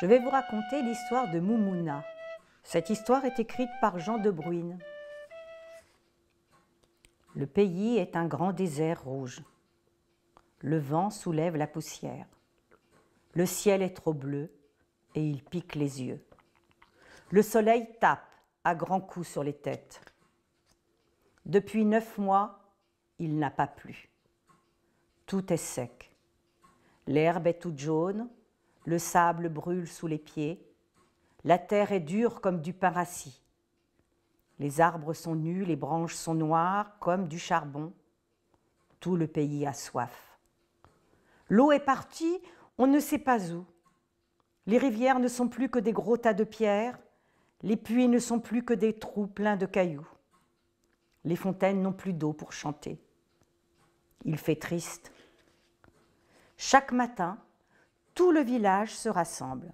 je vais vous raconter l'histoire de Moumouna. Cette histoire est écrite par Jean de Bruyne. Le pays est un grand désert rouge. Le vent soulève la poussière. Le ciel est trop bleu et il pique les yeux. Le soleil tape à grands coups sur les têtes. Depuis neuf mois, il n'a pas plu. Tout est sec. L'herbe est toute jaune, le sable brûle sous les pieds, la terre est dure comme du pain rassis. Les arbres sont nus, les branches sont noires comme du charbon. Tout le pays a soif. L'eau est partie, on ne sait pas où. Les rivières ne sont plus que des gros tas de pierres, les puits ne sont plus que des trous pleins de cailloux. Les fontaines n'ont plus d'eau pour chanter. Il fait triste. Chaque matin, tout le village se rassemble.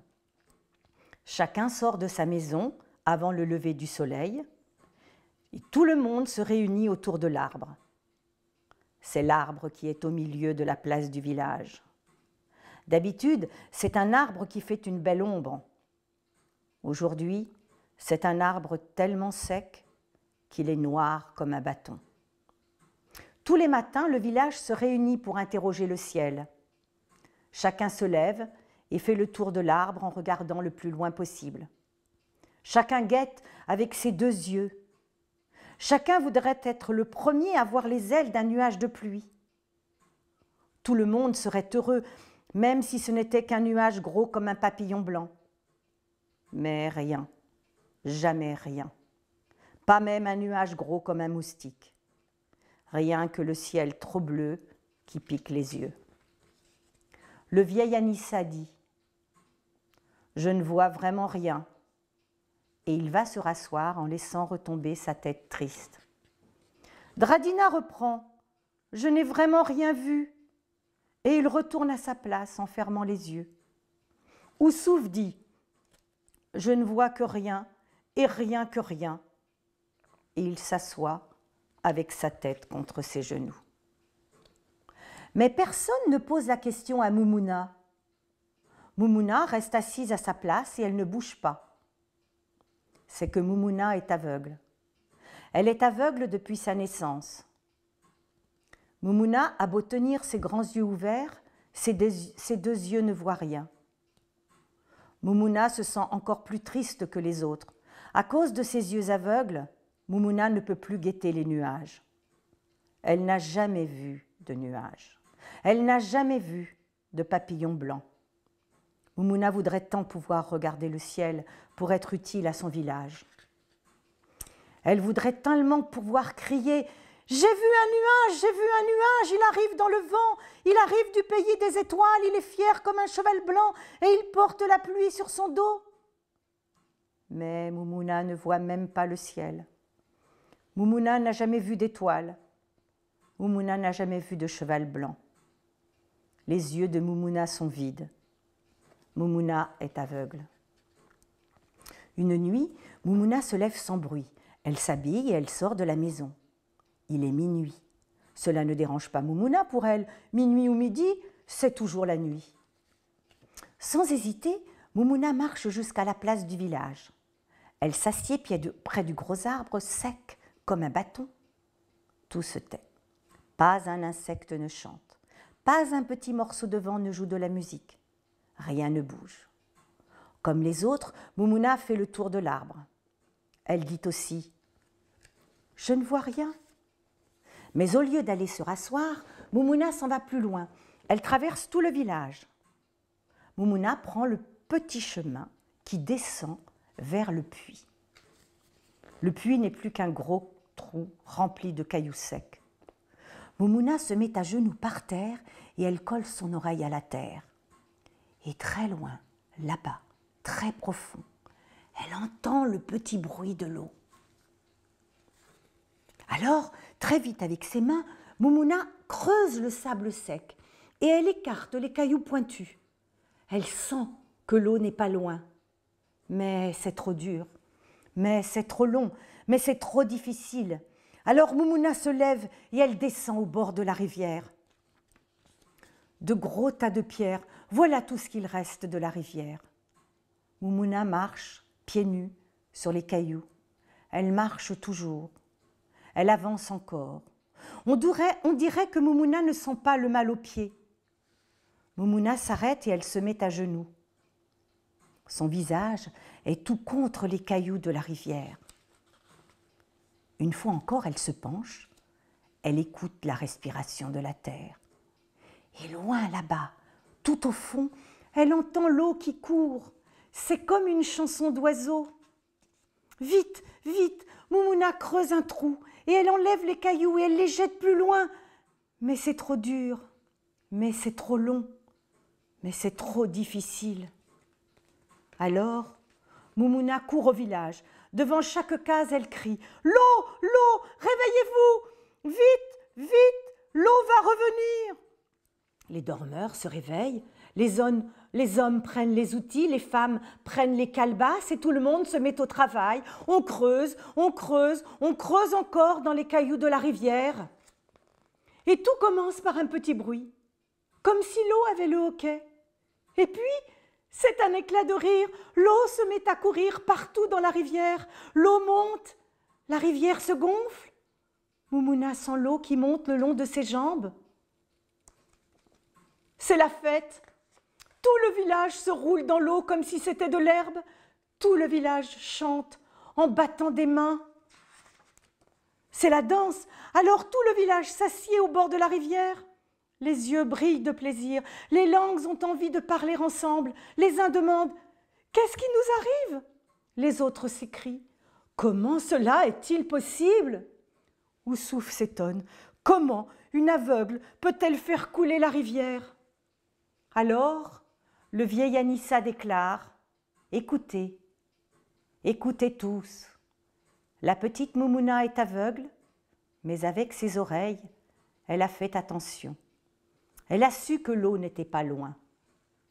Chacun sort de sa maison avant le lever du soleil et tout le monde se réunit autour de l'arbre. C'est l'arbre qui est au milieu de la place du village. D'habitude, c'est un arbre qui fait une belle ombre. Aujourd'hui, c'est un arbre tellement sec qu'il est noir comme un bâton. Tous les matins, le village se réunit pour interroger le ciel. Chacun se lève et fait le tour de l'arbre en regardant le plus loin possible. Chacun guette avec ses deux yeux. Chacun voudrait être le premier à voir les ailes d'un nuage de pluie. Tout le monde serait heureux, même si ce n'était qu'un nuage gros comme un papillon blanc. Mais rien, jamais rien. Pas même un nuage gros comme un moustique. Rien que le ciel trop bleu qui pique les yeux. Le vieil Anissa dit Je ne vois vraiment rien. Et il va se rasseoir en laissant retomber sa tête triste. Dradina reprend Je n'ai vraiment rien vu. Et il retourne à sa place en fermant les yeux. Oussouf dit Je ne vois que rien et rien que rien. Et il s'assoit avec sa tête contre ses genoux. Mais personne ne pose la question à Moumouna. Moumouna reste assise à sa place et elle ne bouge pas. C'est que Moumouna est aveugle. Elle est aveugle depuis sa naissance. Moumouna a beau tenir ses grands yeux ouverts, ses deux, yeux ne voient rien. Moumouna se sent encore plus triste que les autres. À cause de ses yeux aveugles, Moumouna ne peut plus guetter les nuages. Elle n'a jamais vu de nuages. Elle n'a jamais vu de papillon blanc. Moumouna voudrait tant pouvoir regarder le ciel pour être utile à son village. Elle voudrait tellement pouvoir crier j'ai vu un nuage, j'ai vu un nuage, il arrive dans le vent, il arrive du pays des étoiles, il est fier comme un cheval blanc et il porte la pluie sur son dos. Mais Moumouna ne voit même pas le ciel. Moumouna n'a jamais vu d'étoiles. Moumouna n'a jamais vu de cheval blanc. Les yeux de Moumouna sont vides. Moumouna est aveugle. Une nuit, Moumouna se lève sans bruit. Elle s'habille et elle sort de la maison. Il est minuit. Cela ne dérange pas Moumouna pour elle. Minuit ou midi, c'est toujours la nuit. Sans hésiter, Moumouna marche jusqu'à la place du village. Elle s'assied près du gros arbre sec comme un bâton. Tout se tait. Pas un insecte ne chante. Pas un petit morceau de vent ne joue de la musique. Rien ne bouge. Comme les autres, Moumouna fait le tour de l'arbre. Elle dit aussi Je ne vois rien. Mais au lieu d'aller se rasseoir, Moumouna s'en va plus loin. Elle traverse tout le village. Moumouna prend le petit chemin qui descend vers le puits. Le puits n'est plus qu'un gros trou rempli de cailloux secs. Moumouna se met à genoux par terre et elle colle son oreille à la terre. Et très loin, là-bas, très profond, elle entend le petit bruit de l'eau. Alors, très vite avec ses mains, Moumouna creuse le sable sec et elle écarte les cailloux pointus. Elle sent que l'eau n'est pas loin. Mais c'est trop dur, mais c'est trop long, mais c'est trop difficile. Alors Moumouna se lève et elle descend au bord de la rivière. De gros tas de pierres, voilà tout ce qu'il reste de la rivière. Moumouna marche, pieds nus, sur les cailloux. Elle marche toujours. Elle avance encore. On dirait, que Moumouna ne sent pas le mal aux pieds. Moumouna s'arrête et elle se met à genoux. Son visage est tout contre les cailloux de la rivière. Une fois encore, elle se penche, elle écoute la respiration de la terre. Et loin là-bas, tout au fond, elle entend l'eau qui court. C'est comme une chanson d'oiseau. Vite, vite, Moumouna creuse un trou et elle enlève les cailloux et elle les jette plus loin. Mais c'est trop dur, mais c'est trop long, mais c'est trop difficile. Alors, Moumouna court au village, Devant chaque case, elle crie ⁇ L'eau, l'eau, réveillez-vous Vite, vite, l'eau va revenir !⁇ Les dormeurs se réveillent, les hommes, les hommes prennent les outils, les femmes prennent les calebasses et tout le monde se met au travail. On creuse, on creuse, on creuse encore dans les cailloux de la rivière. Et tout commence par un petit bruit, comme si l'eau avait le hoquet. Et puis, c'est un éclat de rire. L'eau se met à courir partout dans la rivière. L'eau monte. La rivière se gonfle. Moumouna sent l'eau qui monte le long de ses jambes. C'est la fête. Tout le village se roule dans l'eau comme si c'était de l'herbe. Tout le village chante en battant des mains. C'est la danse. Alors tout le village s'assied au bord de la rivière. Les yeux brillent de plaisir, les langues ont envie de parler ensemble, les uns demandent ⁇ Qu'est-ce qui nous arrive ?⁇ Les autres s'écrient ⁇ Comment cela est-il possible ?⁇ Oussouf s'étonne. Comment une aveugle peut-elle faire couler la rivière Alors, le vieil Anissa déclare Écoutez, écoutez tous. La petite Moumouna est aveugle, mais avec ses oreilles, elle a fait attention. Elle a su que l'eau n'était pas loin.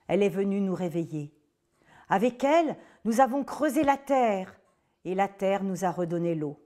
Elle est venue nous réveiller. Avec elle, nous avons creusé la terre et la terre nous a redonné l'eau.